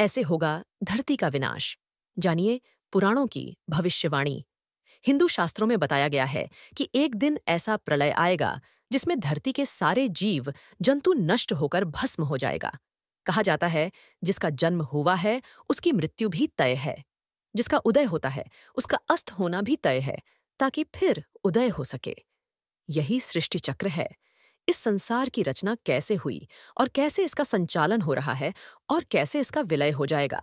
ऐसे होगा धरती का विनाश जानिए पुराणों की भविष्यवाणी हिंदू शास्त्रों में बताया गया है कि एक दिन ऐसा प्रलय आएगा जिसमें धरती के सारे जीव जंतु नष्ट होकर भस्म हो जाएगा कहा जाता है जिसका जन्म हुआ है उसकी मृत्यु भी तय है जिसका उदय होता है उसका अस्त होना भी तय है ताकि फिर उदय हो सके यही सृष्टि चक्र है इस संसार की रचना कैसे हुई और कैसे इसका संचालन हो रहा है और कैसे इसका विलय हो जाएगा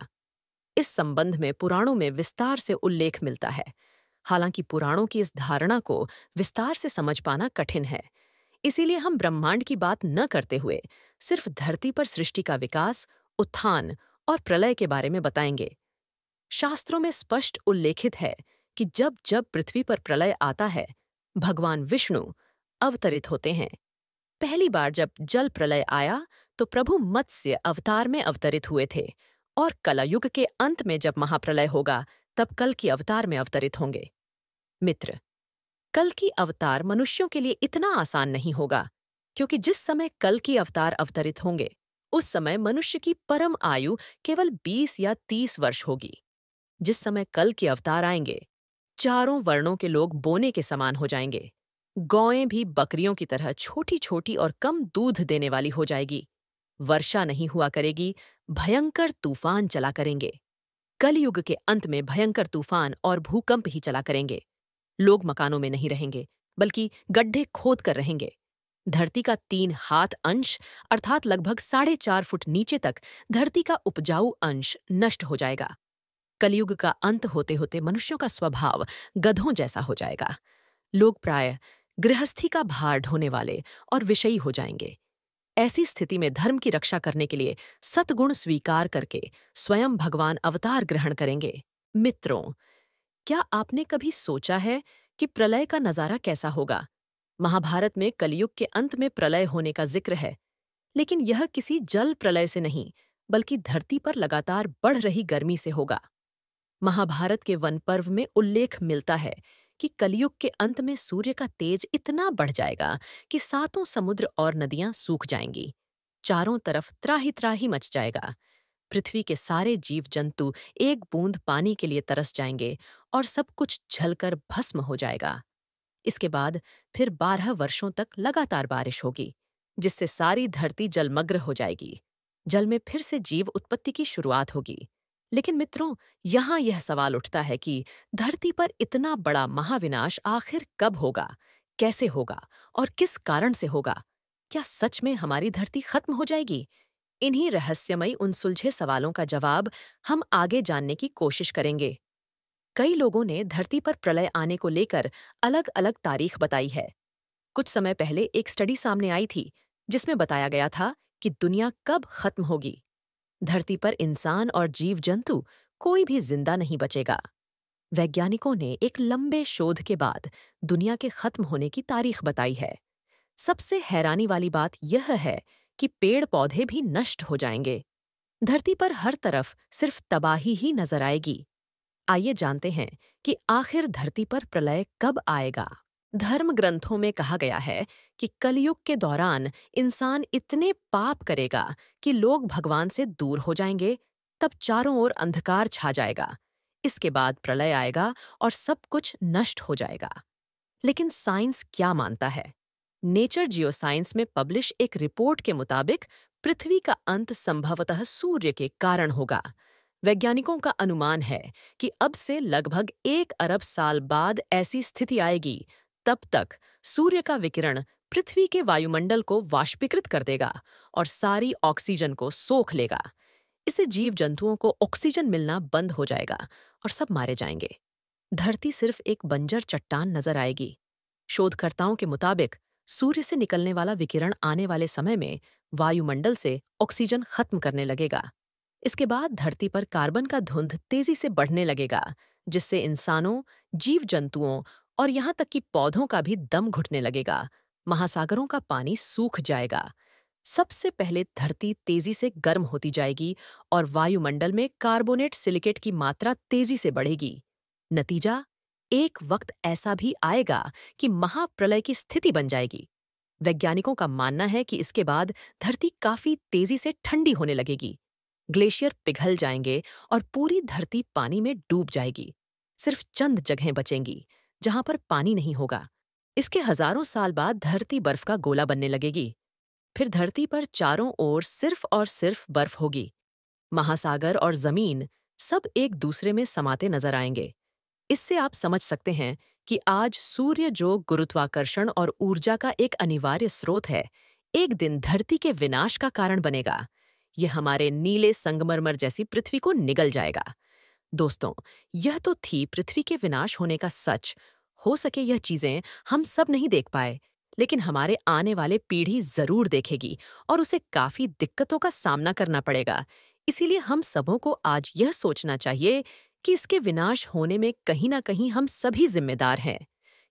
इस संबंध में पुराणों में विस्तार से उल्लेख मिलता है हालांकि पुराणों की इस धारणा को विस्तार से समझ पाना कठिन है इसीलिए हम ब्रह्मांड की बात न करते हुए सिर्फ धरती पर सृष्टि का विकास उत्थान और प्रलय के बारे में बताएंगे शास्त्रों में स्पष्ट उल्लेखित है कि जब जब पृथ्वी पर प्रलय आता है भगवान विष्णु अवतरित होते हैं पहली बार जब जल प्रलय आया तो प्रभु मत्स्य अवतार में अवतरित हुए थे और कलायुग के अंत में जब महाप्रलय होगा तब कल की अवतार में अवतरित होंगे मित्र कल की अवतार मनुष्यों के लिए इतना आसान नहीं होगा क्योंकि जिस समय कल की अवतार अवतरित होंगे उस समय मनुष्य की परम आयु केवल बीस या तीस वर्ष होगी जिस समय कल के अवतार आएंगे चारों वर्णों के लोग बोने के समान हो जाएंगे गौएं भी बकरियों की तरह छोटी छोटी और कम दूध देने वाली हो जाएगी वर्षा नहीं हुआ करेगी भयंकर तूफान चला करेंगे कलयुग के अंत में भयंकर तूफान और भूकंप ही चला करेंगे लोग मकानों में नहीं रहेंगे बल्कि गड्ढे खोद कर रहेंगे धरती का तीन हाथ अंश अर्थात लगभग साढ़े चार फुट नीचे तक धरती का उपजाऊ अंश नष्ट हो जाएगा कलयुग का अंत होते होते मनुष्यों का स्वभाव गधों जैसा हो जाएगा लोग प्राय गृहस्थी का भार ढोने वाले और विषयी हो जाएंगे ऐसी स्थिति में धर्म की रक्षा करने के लिए सतगुण स्वीकार करके स्वयं भगवान अवतार ग्रहण करेंगे मित्रों क्या आपने कभी सोचा है कि प्रलय का नज़ारा कैसा होगा महाभारत में कलयुग के अंत में प्रलय होने का जिक्र है लेकिन यह किसी जल प्रलय से नहीं बल्कि धरती पर लगातार बढ़ रही गर्मी से होगा महाभारत के वन पर्व में उल्लेख मिलता है कि कलयुग के अंत में सूर्य का तेज इतना बढ़ जाएगा कि सातों समुद्र और नदियां सूख जाएंगी चारों तरफ त्राही त्राही मच जाएगा पृथ्वी के सारे जीव जंतु एक बूंद पानी के लिए तरस जाएंगे और सब कुछ झलकर भस्म हो जाएगा इसके बाद फिर बारह वर्षों तक लगातार बारिश होगी जिससे सारी धरती जलमग्र हो जाएगी जल में फिर से जीव उत्पत्ति की शुरुआत होगी लेकिन मित्रों यहां यह सवाल उठता है कि धरती पर इतना बड़ा महाविनाश आखिर कब होगा कैसे होगा और किस कारण से होगा क्या सच में हमारी धरती खत्म हो जाएगी इन्हीं रहस्यमयी सुलझे सवालों का जवाब हम आगे जानने की कोशिश करेंगे कई लोगों ने धरती पर प्रलय आने को लेकर अलग अलग तारीख बताई है कुछ समय पहले एक स्टडी सामने आई थी जिसमें बताया गया था कि दुनिया कब खत्म होगी धरती पर इंसान और जीव जंतु कोई भी जिंदा नहीं बचेगा वैज्ञानिकों ने एक लंबे शोध के बाद दुनिया के खत्म होने की तारीख बताई है सबसे हैरानी वाली बात यह है कि पेड़ पौधे भी नष्ट हो जाएंगे धरती पर हर तरफ सिर्फ तबाही ही नजर आएगी आइए जानते हैं कि आखिर धरती पर प्रलय कब आएगा धर्म ग्रंथों में कहा गया है कि कलयुग के दौरान इंसान इतने पाप करेगा कि लोग भगवान से दूर हो जाएंगे तब चारों ओर अंधकार छा जाएगा इसके बाद प्रलय आएगा और सब कुछ नष्ट हो जाएगा लेकिन साइंस क्या मानता है नेचर जियोसाइंस में पब्लिश एक रिपोर्ट के मुताबिक पृथ्वी का अंत संभवतः सूर्य के कारण होगा वैज्ञानिकों का अनुमान है कि अब से लगभग एक अरब साल बाद ऐसी स्थिति आएगी तब तक सूर्य का विकिरण पृथ्वी के वायुमंडल को वाष्पीकृत कर देगा और सारी ऑक्सीजन को सोख लेगा इससे जीव जंतुओं को ऑक्सीजन मिलना बंद हो जाएगा और सब मारे जाएंगे धरती सिर्फ एक बंजर चट्टान नजर आएगी शोधकर्ताओं के मुताबिक सूर्य से निकलने वाला विकिरण आने वाले समय में वायुमंडल से ऑक्सीजन खत्म करने लगेगा इसके बाद धरती पर कार्बन का धुंध तेजी से बढ़ने लगेगा जिससे इंसानों जीव जंतुओं और यहां तक कि पौधों का भी दम घुटने लगेगा महासागरों का पानी सूख जाएगा सबसे पहले धरती तेजी से गर्म होती जाएगी और वायुमंडल में कार्बोनेट सिलिकेट की मात्रा तेजी से बढ़ेगी नतीजा एक वक्त ऐसा भी आएगा कि महाप्रलय की स्थिति बन जाएगी वैज्ञानिकों का मानना है कि इसके बाद धरती काफी तेजी से ठंडी होने लगेगी ग्लेशियर पिघल जाएंगे और पूरी धरती पानी में डूब जाएगी सिर्फ चंद जगहें बचेंगी जहां पर पानी नहीं होगा इसके हजारों साल बाद धरती बर्फ का गोला बनने लगेगी फिर धरती पर चारों ओर सिर्फ और सिर्फ बर्फ होगी महासागर और जमीन सब एक दूसरे में समाते नजर आएंगे इससे आप समझ सकते हैं कि आज सूर्य जो गुरुत्वाकर्षण और ऊर्जा का एक अनिवार्य स्रोत है एक दिन धरती के विनाश का कारण बनेगा यह हमारे नीले संगमरमर जैसी पृथ्वी को निगल जाएगा दोस्तों यह तो थी पृथ्वी के विनाश होने का सच हो सके यह चीजें हम सब नहीं देख पाए लेकिन हमारे आने वाले पीढ़ी जरूर देखेगी और उसे काफी दिक्कतों का सामना करना पड़ेगा इसीलिए हम सबों को आज यह सोचना चाहिए कि इसके विनाश होने में कहीं ना कहीं हम सभी जिम्मेदार हैं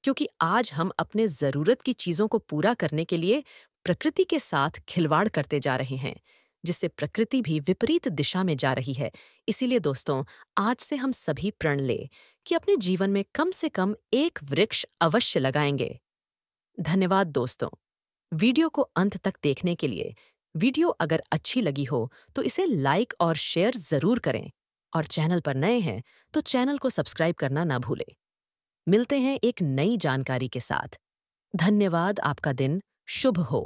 क्योंकि आज हम अपने जरूरत की चीजों को पूरा करने के लिए प्रकृति के साथ खिलवाड़ करते जा रहे हैं जिससे प्रकृति भी विपरीत दिशा में जा रही है इसीलिए दोस्तों आज से हम सभी प्रण ले कि अपने जीवन में कम से कम एक वृक्ष अवश्य लगाएंगे धन्यवाद दोस्तों वीडियो को अंत तक देखने के लिए वीडियो अगर अच्छी लगी हो तो इसे लाइक और शेयर जरूर करें और चैनल पर नए हैं तो चैनल को सब्सक्राइब करना ना भूलें मिलते हैं एक नई जानकारी के साथ धन्यवाद आपका दिन शुभ हो